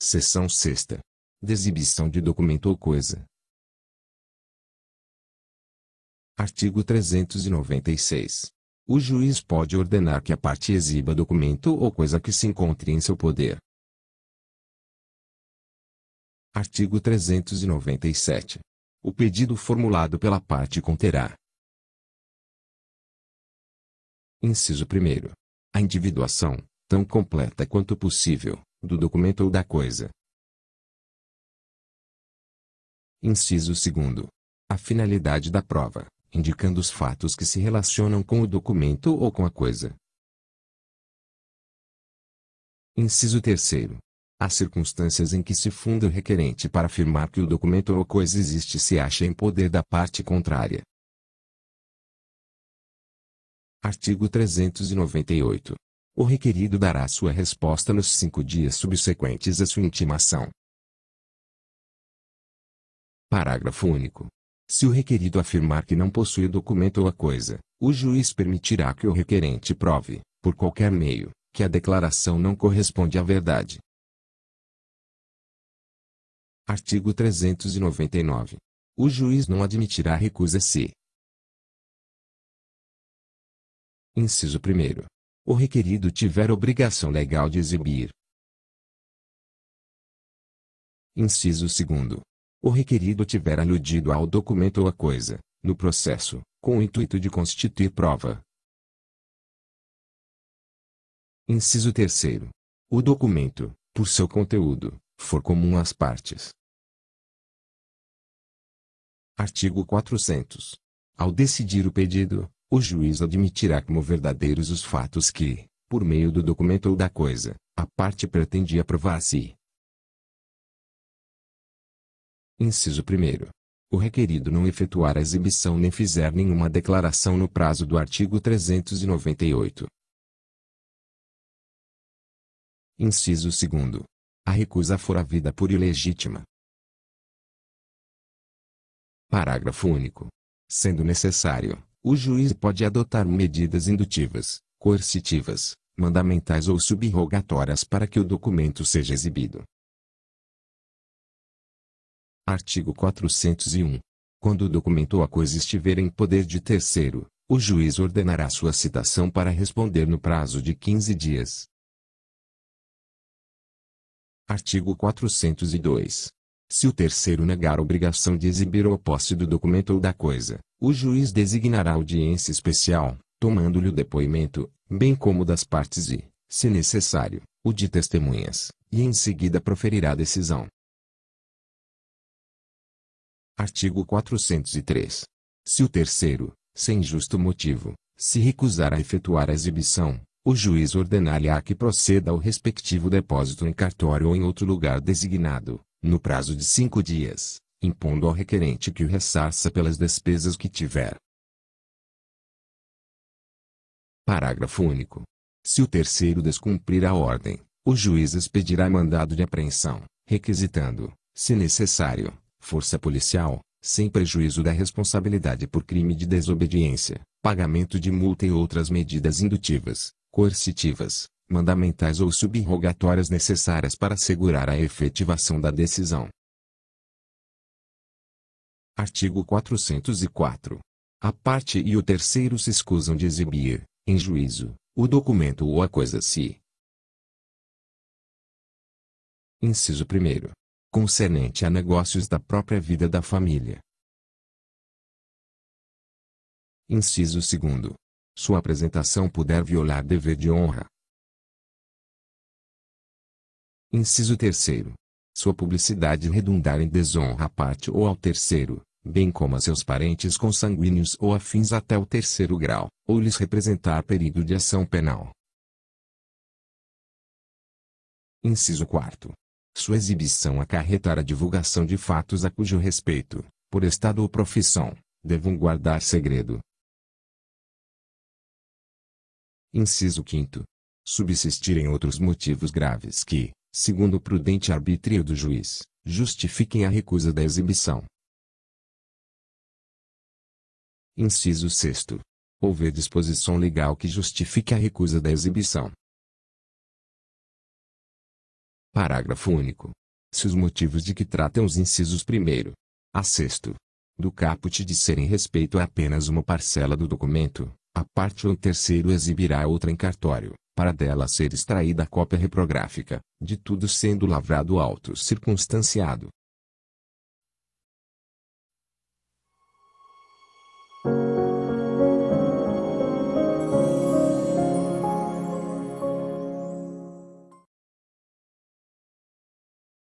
Seção sexta. Exibição de documento ou coisa. Artigo 396. O juiz pode ordenar que a parte exiba documento ou coisa que se encontre em seu poder. Artigo 397. O pedido formulado pela parte conterá. Inciso 1. A individuação, tão completa quanto possível, do documento ou da coisa. Inciso 2. A finalidade da prova, indicando os fatos que se relacionam com o documento ou com a coisa. Inciso 3. As circunstâncias em que se funda o requerente para afirmar que o documento ou coisa existe se acha em poder da parte contrária. Artigo 398. O requerido dará sua resposta nos cinco dias subsequentes à sua intimação. Parágrafo único. Se o requerido afirmar que não possui o documento ou a coisa, o juiz permitirá que o requerente prove, por qualquer meio, que a declaração não corresponde à verdade. Artigo 399. O juiz não admitirá recusa se. Inciso 1 o requerido tiver obrigação legal de exibir. Inciso 2. O requerido tiver aludido ao documento ou à coisa, no processo, com o intuito de constituir prova. Inciso 3. O documento, por seu conteúdo, for comum às partes. Artigo 400. Ao decidir o pedido, o juiz admitirá como verdadeiros os fatos que, por meio do documento ou da coisa, a parte pretendia provar a si. Inciso 1. O requerido não efetuar a exibição nem fizer nenhuma declaração no prazo do artigo 398. Inciso 2. A recusa for havida por ilegítima. Parágrafo único. Sendo necessário, o juiz pode adotar medidas indutivas, coercitivas, mandamentais ou subrogatórias para que o documento seja exibido. Artigo 401. Quando o documento ou a coisa estiver em poder de terceiro, o juiz ordenará sua citação para responder no prazo de 15 dias. Artigo 402. Se o terceiro negar a obrigação de exibir ou o posse do documento ou da coisa, o juiz designará audiência especial, tomando-lhe o depoimento, bem como das partes e, se necessário, o de testemunhas, e em seguida proferirá a decisão. Artigo 403. Se o terceiro, sem justo motivo, se recusar a efetuar a exibição, o juiz ordenar-lhe-á que proceda ao respectivo depósito em cartório ou em outro lugar designado, no prazo de cinco dias, impondo ao requerente que o ressarça pelas despesas que tiver. Parágrafo único. Se o terceiro descumprir a ordem, o juiz expedirá mandado de apreensão, requisitando, se necessário, força policial, sem prejuízo da responsabilidade por crime de desobediência, pagamento de multa e outras medidas indutivas, coercitivas, mandamentais ou subrogatórias necessárias para assegurar a efetivação da decisão. Artigo 404. A parte e o terceiro se escusam de exibir, em juízo, o documento ou a coisa se. Inciso 1. Concernente a negócios da própria vida da família. Inciso 2. Sua apresentação puder violar dever de honra. Inciso 3. Sua publicidade redundar em desonra à parte ou ao terceiro, bem como a seus parentes consanguíneos ou afins até o terceiro grau, ou lhes representar perigo de ação penal. Inciso 4. Sua exibição acarretar a divulgação de fatos a cujo respeito, por estado ou profissão, devam guardar segredo. Inciso 5. Subsistirem outros motivos graves que, segundo o prudente arbítrio do juiz, justifiquem a recusa da exibição, Inciso 6. Houver disposição legal que justifique a recusa da exibição. Parágrafo único. Se os motivos de que tratam os incisos 1 a 6 do caput disserem respeito a apenas uma parcela do documento, a parte ou terceiro exibirá outra em cartório, para dela ser extraída a cópia reprográfica, de tudo sendo lavrado auto circunstanciado,